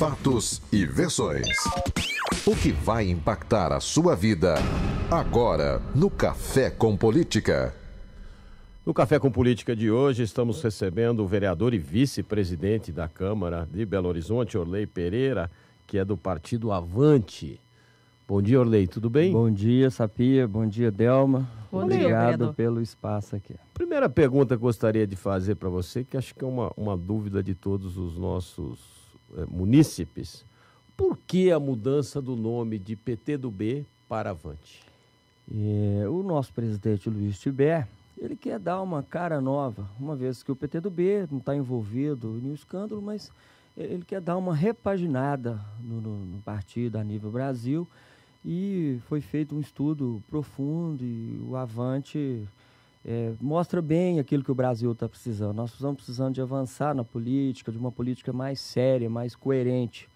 fatos e versões. O que vai impactar a sua vida agora no Café com Política. No Café com Política de hoje, estamos recebendo o vereador e vice-presidente da Câmara de Belo Horizonte, Orley Pereira, que é do partido Avante. Bom dia, Orley, tudo bem? Bom dia, Sapia. Bom dia, Delma. Bom Obrigado dia, pelo espaço aqui. Primeira pergunta que gostaria de fazer para você, que acho que é uma, uma dúvida de todos os nossos eh, munícipes, por que a mudança do nome de PT do B para Avante? É, o nosso presidente Luiz Tibé, ele quer dar uma cara nova, uma vez que o PT do B não está envolvido em nenhum escândalo, mas eh, ele quer dar uma repaginada no, no, no partido a nível Brasil e foi feito um estudo profundo e o Avante é, mostra bem aquilo que o Brasil está precisando. Nós estamos precisando de avançar na política, de uma política mais séria, mais coerente.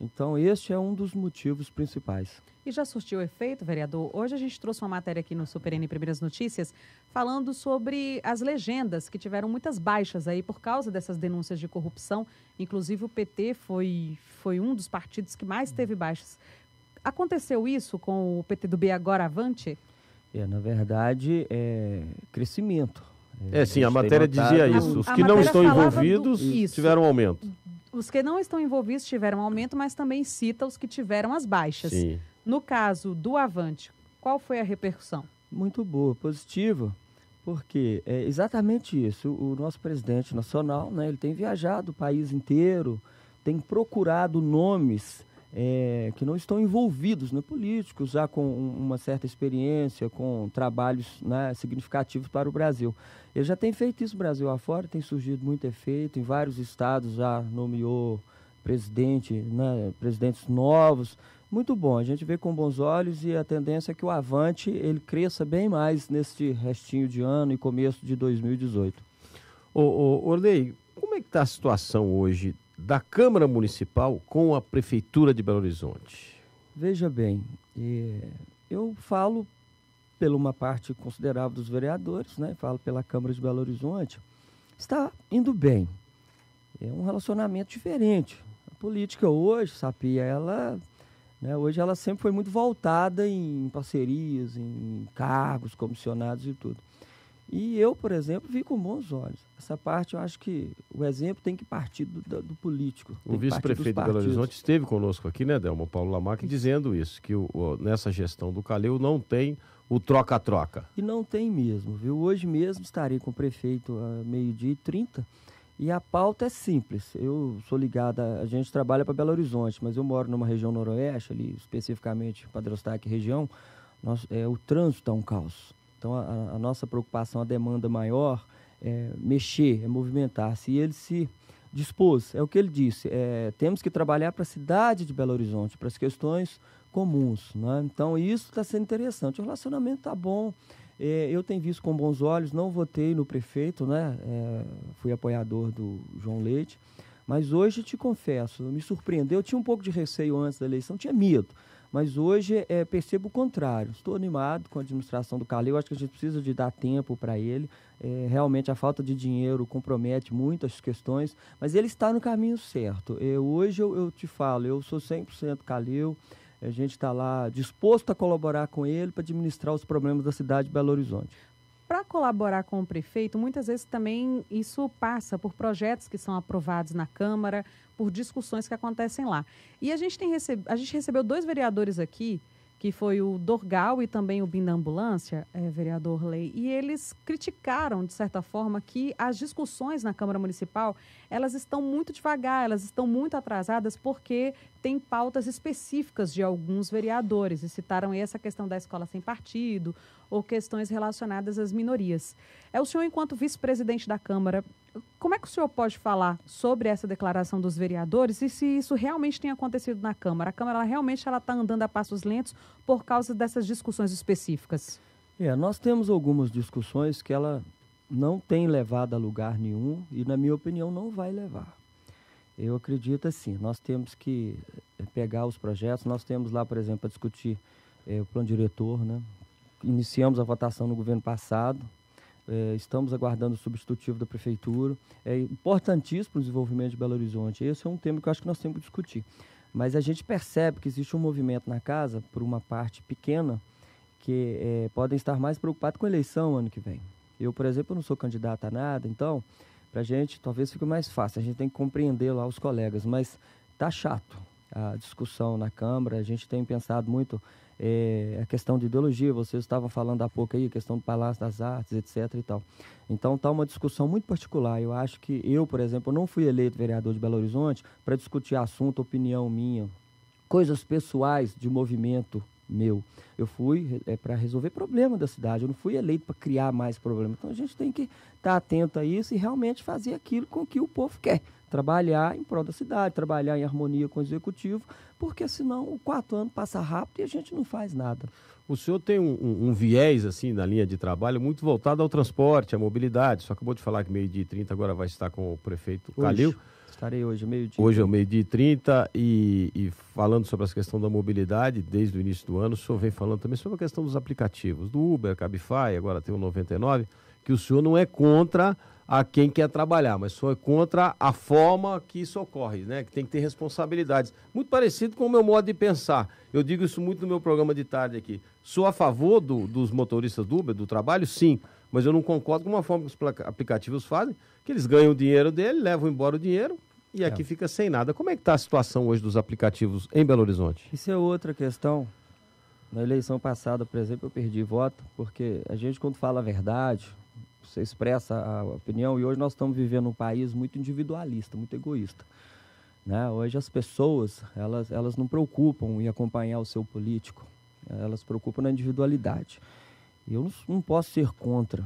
Então, este é um dos motivos principais. E já surtiu efeito, vereador? Hoje a gente trouxe uma matéria aqui no Super N Primeiras Notícias falando sobre as legendas que tiveram muitas baixas aí por causa dessas denúncias de corrupção. Inclusive, o PT foi, foi um dos partidos que mais teve baixas. Aconteceu isso com o PT do B agora avante? É, na verdade, é crescimento. É, é sim, a é matéria notado... dizia isso. Os a que não estão envolvidos do... tiveram aumento. Uhum. Os que não estão envolvidos tiveram aumento, mas também cita os que tiveram as baixas. Sim. No caso do Avante, qual foi a repercussão? Muito boa, positiva, porque é exatamente isso. O nosso presidente nacional, né, ele tem viajado o país inteiro, tem procurado nomes é, que não estão envolvidos, né, políticos já com uma certa experiência, com trabalhos né, significativos para o Brasil. Ele já tem feito isso Brasil afora, tem surgido muito efeito, em vários estados já nomeou presidente, né, presidentes novos. Muito bom, a gente vê com bons olhos e a tendência é que o Avante ele cresça bem mais neste restinho de ano e começo de 2018. Ô, ô, Orley, como é que está a situação hoje da Câmara Municipal com a Prefeitura de Belo Horizonte? Veja bem, é, eu falo pela uma parte considerável dos vereadores, né? falo pela Câmara de Belo Horizonte, está indo bem. É um relacionamento diferente. A política hoje, Sapia, ela né, hoje ela sempre foi muito voltada em parcerias, em cargos comissionados e tudo. E eu, por exemplo, vi com bons olhos. Essa parte, eu acho que o exemplo tem que partir do, do, político. O vice-prefeito de Belo Horizonte esteve conosco aqui, né, Delma? Paulo Lamarck, dizendo isso, que o, o, nessa gestão do Caleu não tem o troca-troca. E não tem mesmo, viu? Hoje mesmo estarei com o prefeito a meio-dia e trinta e a pauta é simples. Eu sou ligada, a gente trabalha para Belo Horizonte, mas eu moro numa região noroeste, ali especificamente, Padre Eustáquio região, nós, é, o trânsito é um caos. Então, a, a nossa preocupação, a demanda maior é mexer, é movimentar-se. E ele se dispôs, é o que ele disse, é, temos que trabalhar para a cidade de Belo Horizonte, para as questões comuns. Né? Então, isso está sendo interessante. O relacionamento está bom. É, eu tenho visto com bons olhos, não votei no prefeito, né? É, fui apoiador do João Leite. Mas hoje te confesso, me surpreendeu. Eu tinha um pouco de receio antes da eleição, tinha medo. Mas hoje é, percebo o contrário. Estou animado com a administração do Calil. Acho que a gente precisa de dar tempo para ele. É, realmente a falta de dinheiro compromete muitas questões, mas ele está no caminho certo. Eu, é, hoje eu, eu, te falo, eu sou 100% Calil. A gente está lá disposto a colaborar com ele para administrar os problemas da cidade de Belo Horizonte para colaborar com o prefeito, muitas vezes também isso passa por projetos que são aprovados na Câmara, por discussões que acontecem lá. E a gente, tem receb... a gente recebeu dois vereadores aqui, que foi o Dorgal e também o Bim da Ambulância, é, vereador Lei, e eles criticaram, de certa forma, que as discussões na Câmara Municipal, elas estão muito devagar, elas estão muito atrasadas, porque tem pautas específicas de alguns vereadores, e citaram essa questão da escola sem partido, ou questões relacionadas às minorias. É o senhor, enquanto vice-presidente da Câmara, como é que o senhor pode falar sobre essa declaração dos vereadores e se isso realmente tem acontecido na Câmara? A Câmara ela realmente está andando a passos lentos por causa dessas discussões específicas? É, nós temos algumas discussões que ela não tem levado a lugar nenhum e, na minha opinião, não vai levar. Eu acredito assim, nós temos que eh, pegar os projetos, nós temos lá, por exemplo, a discutir é, o plano diretor, né? iniciamos a votação no governo passado, é, estamos aguardando o substitutivo da prefeitura. É importantíssimo o desenvolvimento de Belo Horizonte. Esse é um tema que eu acho que nós temos que discutir. Mas a gente percebe que existe um movimento na casa, por uma parte pequena, que é, podem estar mais preocupados com a eleição ano que vem. Eu, por exemplo, não sou candidato a nada, então, para a gente talvez fique mais fácil. A gente tem que compreender lá os colegas, mas tá chato a discussão na Câmara. A gente tem pensado muito é, a questão de ideologia, vocês estavam falando há pouco aí, a questão do Palácio das Artes, etc e tal. Então está uma discussão muito particular. Eu acho que eu, por exemplo, não fui eleito vereador de Belo Horizonte para discutir assunto, opinião minha, coisas pessoais de movimento meu. Eu fui é, para resolver problema da cidade, eu não fui eleito para criar mais problema. Então a gente tem que estar tá atento a isso e realmente fazer aquilo com que o povo quer. Trabalhar em prol da cidade, trabalhar em harmonia com o executivo, porque senão o quatro anos passa rápido e a gente não faz nada. O senhor tem um, um, um, viés, assim, na linha de trabalho, muito voltado ao transporte, à mobilidade. Só acabou de falar que meio-dia e 30 agora vai estar com o prefeito Calil. Estarei hoje, meio-dia. Hoje é o meio-dia e 30 e, e falando sobre essa questão da mobilidade, desde o início do ano, o senhor vem falando também sobre a questão dos aplicativos, do Uber, Cabify, agora tem o 99, que o senhor não é contra a quem quer trabalhar, mas só é contra a forma que isso ocorre, né? Que tem que ter responsabilidades. Muito parecido com o meu modo de pensar. Eu digo isso muito no meu programa de tarde aqui. Sou a favor do, dos motoristas do Uber, do trabalho, sim, mas eu não concordo com uma forma que os aplicativos fazem, que eles ganham o dinheiro dele, levam embora o dinheiro, e aqui é. fica sem nada. Como é que está a situação hoje dos aplicativos em Belo Horizonte? Isso é outra questão. Na eleição passada, por exemplo, eu perdi voto, porque a gente, quando fala a verdade, você expressa a opinião, e hoje nós estamos vivendo um país muito individualista, muito egoísta. Né? Hoje as pessoas, elas, elas não preocupam em acompanhar o seu político, elas preocupam na individualidade. Eu não, não posso ser contra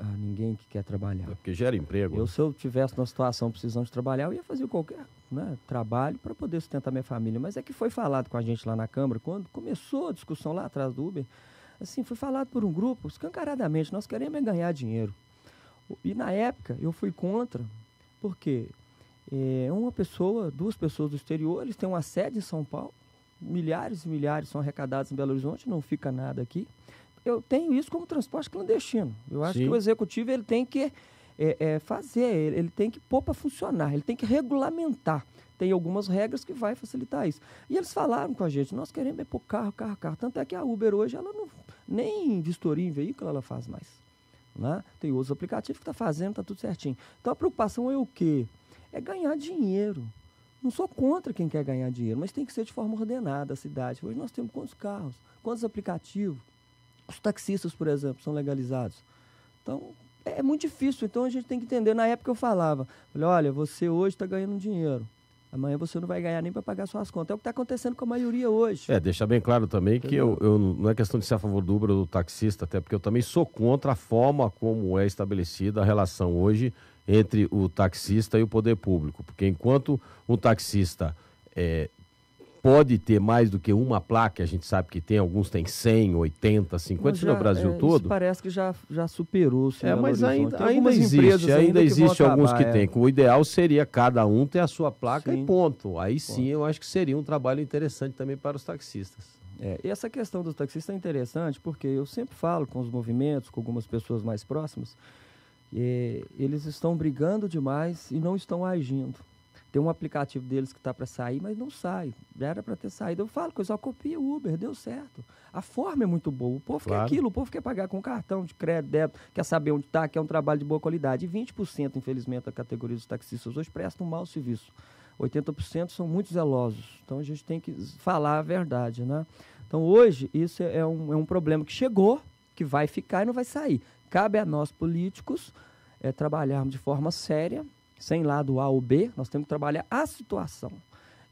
a ninguém que quer trabalhar. É porque gera emprego. Eu, né? se eu tivesse numa situação precisando de trabalhar, eu ia fazer qualquer né, trabalho para poder sustentar minha família. Mas é que foi falado com a gente lá na Câmara, quando começou a discussão lá atrás do Uber, assim, foi falado por um grupo, escancaradamente, nós queremos é ganhar dinheiro. E na época eu fui contra, porque é, uma pessoa, duas pessoas do exterior, eles têm uma sede em São Paulo, milhares e milhares são arrecadados em Belo Horizonte, não fica nada aqui eu tenho isso como transporte clandestino. Eu acho Sim. que o executivo ele tem que é, é, fazer, ele, ele, tem que pôr para funcionar, ele tem que regulamentar. Tem algumas regras que vai facilitar isso. E eles falaram com a gente, nós queremos é pôr carro, carro, carro. Tanto é que a Uber hoje, ela não, nem vistoria em veículo ela faz mais. Né? Tem outros aplicativos que está fazendo, está tudo certinho. Então a preocupação é o quê? É ganhar dinheiro. Não sou contra quem quer ganhar dinheiro, mas tem que ser de forma ordenada a cidade. Hoje nós temos quantos carros, quantos aplicativos, os taxistas, por exemplo, são legalizados. Então, é, é muito difícil. Então, a gente tem que entender. Na época eu falava, olha, você hoje está ganhando dinheiro. Amanhã você não vai ganhar nem para pagar suas contas. É o que está acontecendo com a maioria hoje. É, deixar bem claro também que eu, eu, não é questão de ser a favor do Uber ou do taxista, até porque eu também sou contra a forma como é estabelecida a relação hoje entre o taxista e o poder público. Porque enquanto o taxista é, pode ter mais do que uma placa, a gente sabe que tem, alguns tem 100, 80, 50 já, no Brasil é, todo. parece que já, já superou É, mas ainda, tem ainda existe, ainda, ainda existe alguns que é. tem. O ideal seria cada um ter a sua placa sim. e ponto. Aí sim eu acho que seria um trabalho interessante também para os taxistas. É, e essa questão dos taxistas é interessante porque eu sempre falo com os movimentos, com algumas pessoas mais próximas, eles estão brigando demais e não estão agindo. Tem um aplicativo deles que está para sair, mas não sai. Já era para ter saído. Eu falo eu só copio o Uber, deu certo. A forma é muito boa. O povo claro. quer aquilo, o povo quer pagar com cartão de crédito, débito, quer saber onde está, quer um trabalho de boa qualidade. E 20%, infelizmente, da categoria dos taxistas hoje presta um mau serviço. 80% são muito zelosos. Então a gente tem que falar a verdade, né? Então hoje isso é um, é um problema que chegou, que vai ficar e não vai sair. Cabe a nós políticos é, trabalharmos de forma séria sem lado A ou B, nós temos que trabalhar a situação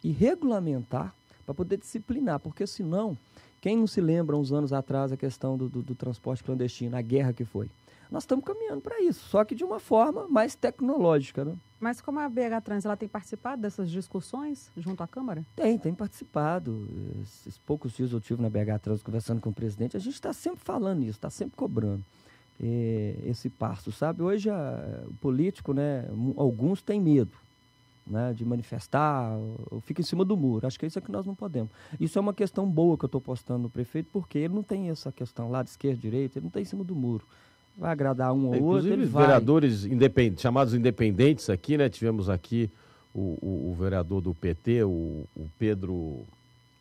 e regulamentar para poder disciplinar, porque senão, quem não se lembra uns anos atrás a questão do, do, do transporte clandestino, a guerra que foi? Nós estamos caminhando para isso, só que de uma forma mais tecnológica, né? Mas como a BH Trans ela tem participado dessas discussões junto à Câmara? Tem, tem participado. Esses poucos dias eu tive na BH Trans conversando com o presidente, a gente está sempre falando isso, está sempre cobrando. É, esse passo, sabe? Hoje a, o político, né, alguns têm medo né, de manifestar, fica em cima do muro. Acho que é isso é que nós não podemos. Isso é uma questão boa que eu estou postando no prefeito, porque ele não tem essa questão lá de esquerda, direita, ele não está em cima do muro. Vai agradar um ou Inclusive, outro. Inclusive, vereadores independentes, chamados independentes aqui, né? Tivemos aqui o, o, o vereador do PT, o, o Pedro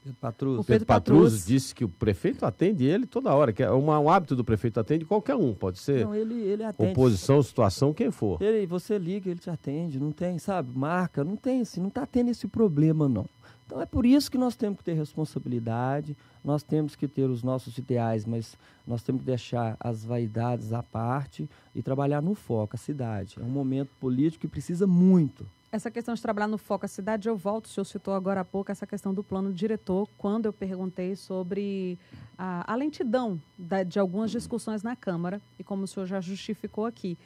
o Pedro, Pedro Patrus disse que o prefeito atende ele toda hora, que é uma, um hábito do prefeito atende qualquer um, pode ser não, ele, ele atende. oposição, situação, quem for. Ele, você liga, ele te atende, não tem, sabe, marca, não tem assim, não está tendo esse problema não. Então é por isso que nós temos que ter responsabilidade, nós temos que ter os nossos ideais, mas nós temos que deixar as vaidades à parte e trabalhar no foco, a cidade. É um momento político que precisa muito essa questão de trabalhar no foco à cidade, eu volto, o senhor citou agora há pouco essa questão do plano diretor, quando eu perguntei sobre a, a lentidão da, de algumas discussões na Câmara, e como o senhor já justificou aqui.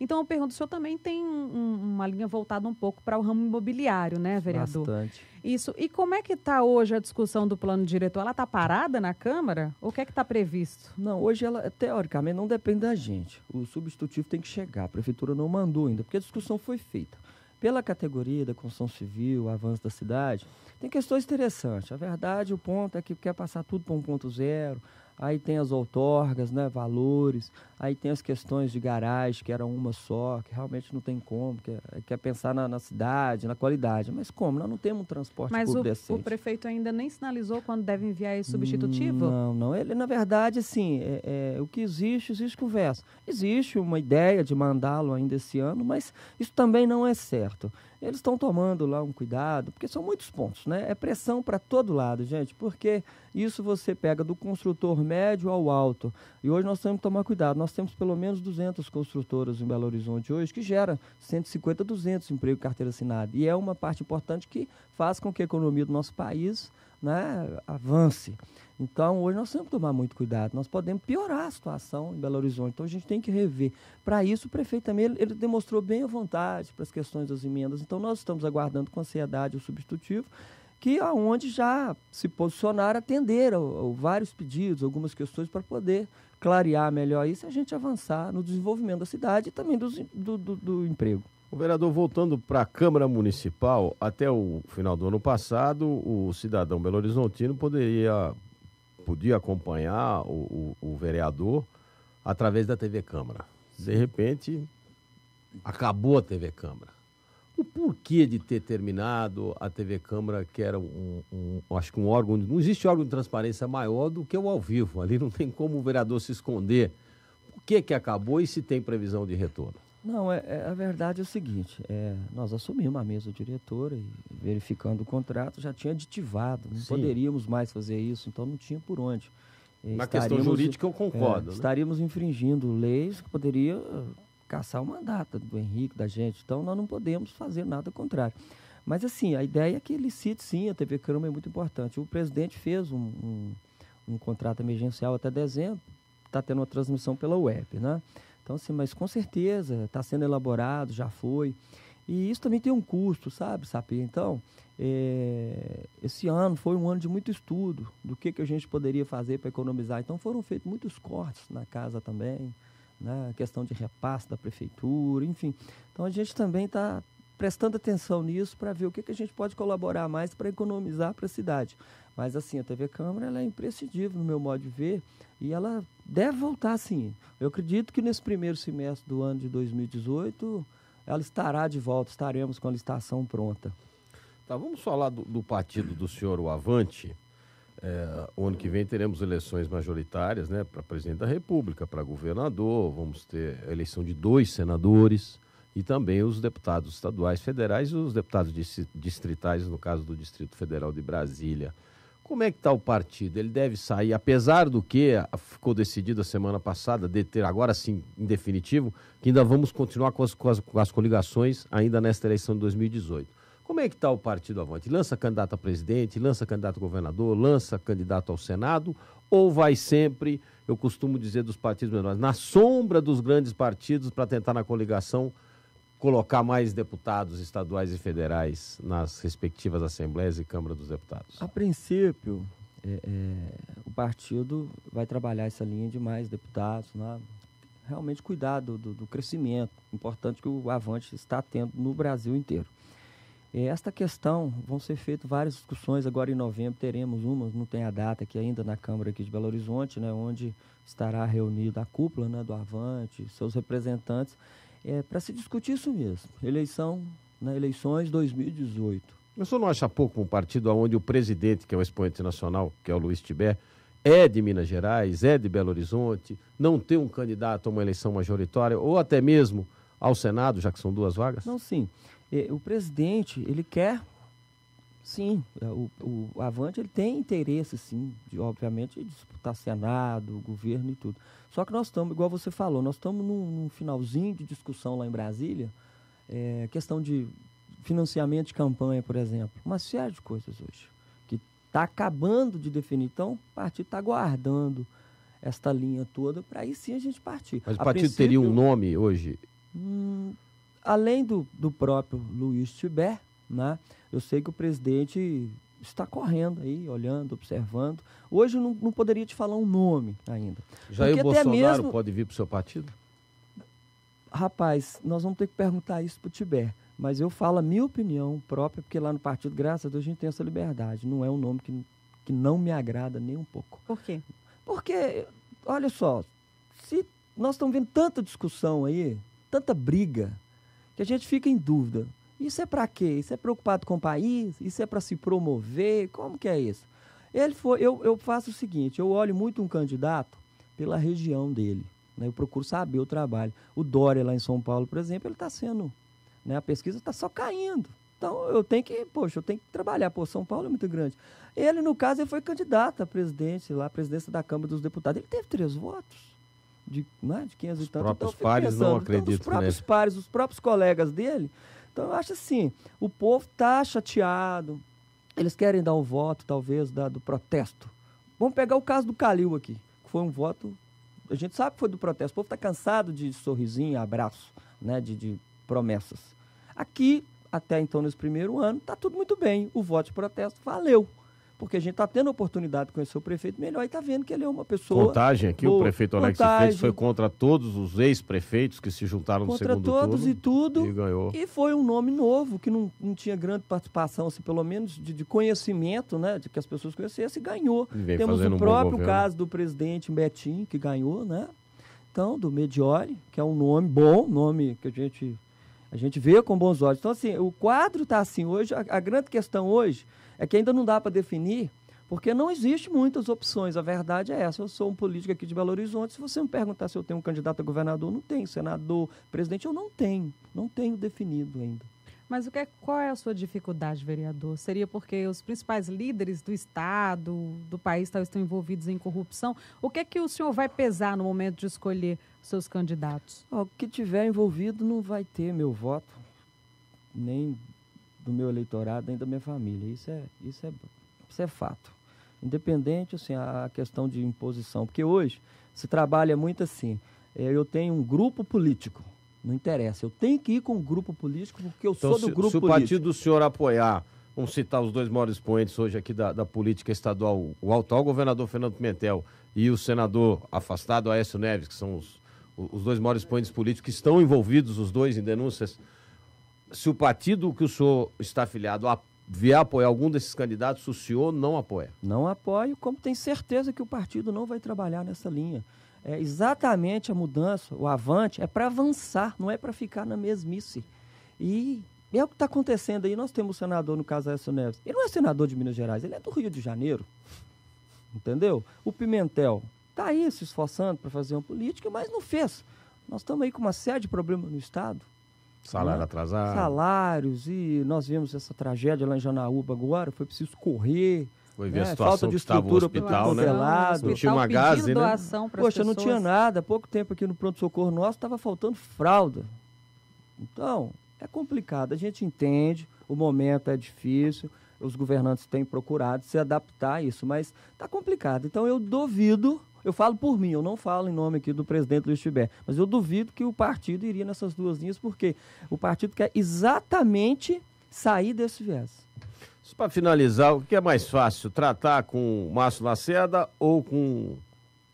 Então eu pergunto, o senhor também tem um, uma linha voltada um pouco para o ramo imobiliário, né, vereador? Bastante. Isso. E como é que está hoje a discussão do plano diretor? Ela está parada na Câmara? O que é que está previsto? Não, hoje ela, teoricamente, não depende da gente. O substitutivo tem que chegar. A prefeitura não mandou ainda, porque a discussão foi feita pela categoria da construção civil, o avanço da cidade, tem questões interessantes. A verdade, o ponto é que quer passar tudo para um ponto zero, Aí tem as outorgas, né, valores, aí tem as questões de garagem, que era uma só, que realmente não tem como, que é, que é pensar na, na, cidade, na qualidade. Mas como? Nós não temos um transporte Mas público o, decente. o prefeito ainda nem sinalizou quando deve enviar esse substitutivo? Não, não. Ele, na verdade, assim, é, é, o que existe, existe conversa. Existe uma ideia de mandá-lo ainda esse ano, mas isso também não é certo eles estão tomando lá um cuidado, porque são muitos pontos, né? É pressão para todo lado, gente, porque isso você pega do construtor médio ao alto. E hoje nós temos que tomar cuidado. Nós temos pelo menos 200 construtoras em Belo Horizonte hoje, que gera 150, 200 emprego carteira assinada. E é uma parte importante que faz com que a economia do nosso país né, avance. Então, hoje nós temos que tomar muito cuidado. Nós podemos piorar a situação em Belo Horizonte. Então, a gente tem que rever. Para isso, o prefeito também ele, demonstrou bem a vontade para as questões das emendas. Então, nós estamos aguardando com ansiedade o substitutivo, que aonde é já se posicionaram, atenderam vários pedidos, algumas questões para poder clarear melhor isso e a gente avançar no desenvolvimento da cidade e também do, do, do, do emprego. O vereador, voltando para a Câmara Municipal, até o final do ano passado, o cidadão Belo Horizontino poderia, podia acompanhar o, o, o vereador através da TV Câmara. De repente, acabou a TV Câmara. O porquê de ter terminado a TV Câmara, que era um, um, acho que um órgão, não existe órgão de transparência maior do que o ao vivo. Ali não tem como o vereador se esconder. Por que que acabou e se tem previsão de retorno? Não, é, é, a verdade é o seguinte, é, nós assumimos a mesa diretora e verificando o contrato já tinha aditivado, não Sim. poderíamos mais fazer isso, então não tinha por onde. Na questão jurídica eu é, concordo. É, né? Estaríamos infringindo leis que poderia uh, caçar o mandato do Henrique, da gente, então nós não podemos fazer nada contrário. Mas assim, a ideia é que ele cite sim, a TV Câmara é muito importante. O presidente fez um, um, um contrato emergencial até dezembro, está tendo uma transmissão pela web, né? Então, assim, mas com certeza está sendo elaborado, já foi. E isso também tem um custo, sabe, Sapir? Então, é, esse ano foi um ano de muito estudo do que, que a gente poderia fazer para economizar. Então, foram feitos muitos cortes na casa também, né? questão de repasse da prefeitura, enfim. Então, a gente também está prestando atenção nisso para ver o que, que a gente pode colaborar mais para economizar para a cidade. Mas assim, a TV Câmara ela é imprescindível no meu modo de ver e ela deve voltar sim. Eu acredito que nesse primeiro semestre do ano de 2018 ela estará de volta, estaremos com a licitação pronta. Tá, vamos falar do, do partido do senhor, o Avante. É, o ano que vem teremos eleições majoritárias né, para presidente da República, para governador, vamos ter eleição de dois senadores e também os deputados estaduais, federais e os deputados distritais, no caso do Distrito Federal de Brasília. Como é que está o partido? Ele deve sair, apesar do que ficou decidido a semana passada, de ter agora sim, em definitivo, que ainda vamos continuar com as, com as, com as coligações ainda nesta eleição de 2018. Como é que está o partido avante? Lança candidato a presidente, lança candidato a governador, lança candidato ao Senado? Ou vai sempre, eu costumo dizer dos partidos menores, na sombra dos grandes partidos para tentar na coligação colocar mais deputados estaduais e federais nas respectivas assembleias e Câmara dos Deputados? A princípio, é, é, o partido vai trabalhar essa linha de mais deputados, né? realmente cuidar do, do, do, crescimento importante que o Avante está tendo no Brasil inteiro. É, esta questão vão ser feitas várias discussões agora em novembro, teremos uma, não tem a data aqui ainda na Câmara aqui de Belo Horizonte, né, onde estará reunida a cúpula né, do Avante, seus representantes, é, para se discutir isso mesmo. Eleição, né, eleições 2018. Mas você não acha pouco um partido onde o presidente, que é o expoente nacional, que é o Luiz Tiber, é de Minas Gerais, é de Belo Horizonte, não tem um candidato a uma eleição majoritária, ou até mesmo ao Senado, já que são duas vagas? Não, sim. É, o presidente, ele quer Sim, é, o, o Avante ele tem interesse, sim, de, obviamente, de disputar Senado, governo e tudo. Só que nós estamos, igual você falou, nós estamos num, num, finalzinho de discussão lá em Brasília, é, questão de financiamento de campanha, por exemplo. Uma série de coisas hoje que está acabando de definir. Então, o partido está guardando esta linha toda para aí sim a gente partir. Mas o partido teria um nome hoje? Hum, além do, do próprio Luiz Tiber, né? Eu sei que o presidente está correndo aí, olhando, observando. Hoje eu não, não poderia te falar um nome ainda. Já Porque Bolsonaro mesmo... pode vir para o seu partido? Rapaz, nós vamos ter que perguntar isso para o Tiber. Mas eu falo a minha opinião própria, porque lá no partido, graças a Deus, a gente tem essa liberdade. Não é um nome que, que não me agrada nem um pouco. Por quê? Porque, olha só, se nós estamos vendo tanta discussão aí, tanta briga, que a gente fica em dúvida. Isso é para quê? Isso é preocupado com o país? Isso é para se promover? Como que é isso? Ele foi, eu, eu faço o seguinte, eu olho muito um candidato pela região dele. Né? Eu procuro saber o trabalho. O Dória lá em São Paulo, por exemplo, ele está sendo. Né? A pesquisa está só caindo. Então eu tenho que, poxa, eu tenho que trabalhar. Pô, São Paulo é muito grande. Ele, no caso, ele foi candidato a presidente lá, a presidência da Câmara dos Deputados. Ele teve três votos de, né, de 500 os e tanto. Então, próprios então, pares pensando, não acreditam então, os próprios nele. pares, os próprios colegas dele então, eu acho assim, o povo está chateado, eles querem dar o voto, talvez, da, do protesto. Vamos pegar o caso do Calil aqui, que foi um voto, a gente sabe que foi do protesto, o povo está cansado de sorrisinho, abraço, né, de, de promessas. Aqui, até então, nesse primeiro ano, está tudo muito bem, o voto de protesto valeu porque a gente está tendo a oportunidade de conhecer o prefeito melhor e é está vendo que ele é uma pessoa. Contagem aqui, o prefeito Alex fez foi contra todos os ex-prefeitos que se juntaram contra no segundo turno. Contra todos e tudo. E ganhou. E foi um nome novo, que não, não tinha grande participação, assim, pelo menos de, de conhecimento, né? De que as pessoas conhecessem e ganhou. E Temos o próprio um caso do presidente Betim, que ganhou, né? Então, do Medioli, que é um nome bom, nome que a gente a gente vê com bons olhos. Então, assim, o quadro está assim hoje. A, a, grande questão hoje é que ainda não dá para definir, porque não existe muitas opções. A verdade é essa. Eu sou um político aqui de Belo Horizonte. Se você me perguntar se eu tenho um candidato a governador, não tenho. Senador, presidente, eu não tenho. Não tenho definido ainda. Mas o que é, qual é a sua dificuldade, vereador? Seria porque os principais líderes do Estado, do país, estão envolvidos em corrupção? O que é que o senhor vai pesar no momento de escolher seus candidatos? O que tiver envolvido não vai ter meu voto, nem do meu eleitorado, nem da minha família. Isso é, isso é, isso é fato. Independente, assim, a questão de imposição. Porque hoje se trabalha muito assim. É, eu tenho um grupo político não interessa. Eu tenho que ir com o grupo político porque eu então, sou do se, grupo se político. Se o partido do senhor apoiar, vamos citar os dois maiores expoentes hoje aqui da, da política estadual, o atual governador Fernando Pimentel e o senador afastado Aécio Neves, que são os, os dois maiores expoentes políticos que estão envolvidos, os dois, em denúncias. Se o partido que o senhor está afiliado a vier apoiar algum desses candidatos, o senhor não apoia? Não apoio, como tem certeza que o partido não vai trabalhar nessa linha. É exatamente a mudança, o avante, é para avançar, não é para ficar na mesmice. E é o que está acontecendo aí. Nós temos o senador, no caso, Aécio Neves. Ele não é senador de Minas Gerais, ele é do Rio de Janeiro. Entendeu? O Pimentel está aí se esforçando para fazer uma política, mas não fez. Nós estamos aí com uma série de problemas no Estado. Salário né? atrasado. Salários, e nós vimos essa tragédia lá em Janaúba agora, foi preciso correr. Foi ver né? a é, situação Falta de estrutura que estava o hospital, né? Tá né? Não tinha uma gás, né? Poxa, pessoas. não tinha nada. Há pouco tempo aqui no pronto-socorro nosso estava faltando fralda. Então, é complicado. A gente entende, o momento é difícil, os governantes têm procurado se adaptar a isso, mas está complicado. Então, eu duvido... Eu falo por mim, eu não falo em nome aqui do presidente Luiz Tiber, mas eu duvido que o partido iria nessas duas linhas, porque o partido quer exatamente sair desse viés. Para finalizar, o que é mais fácil, tratar com Márcio Lacerda ou com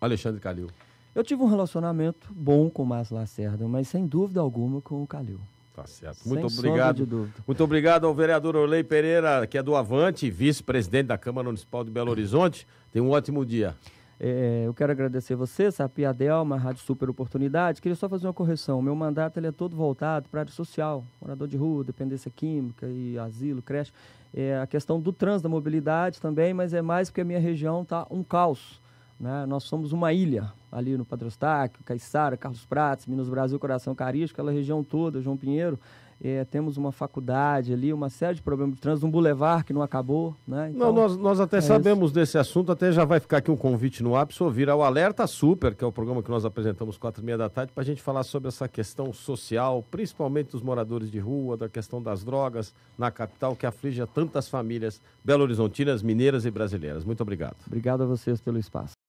Alexandre Calil? Eu tive um relacionamento bom com o Márcio Lacerda, mas sem dúvida alguma com o Calil. Tá certo. Muito Sem obrigado. Muito obrigado ao vereador Orley Pereira, que é do Avante, vice-presidente da Câmara Municipal de Belo Horizonte. Tenha um ótimo dia. É, eu quero agradecer você, Sapia Delma, Rádio Super Oportunidade. Queria só fazer uma correção. meu mandato ele é todo voltado para a área social, morador de rua, dependência química e asilo, creche. É, a questão do trânsito, da mobilidade também, mas é mais porque a minha região está um caos. Né? Nós somos uma ilha ali no Padre Eustáquio, Caiçara, Carlos Prates, Minas Brasil, Coração caríssimo, aquela região toda, João Pinheiro. É, temos uma faculdade ali, uma série de problemas de trânsito, um bulevar que não acabou, né? Então, não, nós, nós até é sabemos isso. desse assunto, até já vai ficar aqui um convite no ápice ouvir ao Alerta Super, que é o programa que nós apresentamos quatro e meia da tarde, para a gente falar sobre essa questão social, principalmente dos moradores de rua, da questão das drogas na capital, que aflige a tantas famílias belo-horizontinas, mineiras e brasileiras. Muito obrigado. Obrigado a vocês pelo espaço.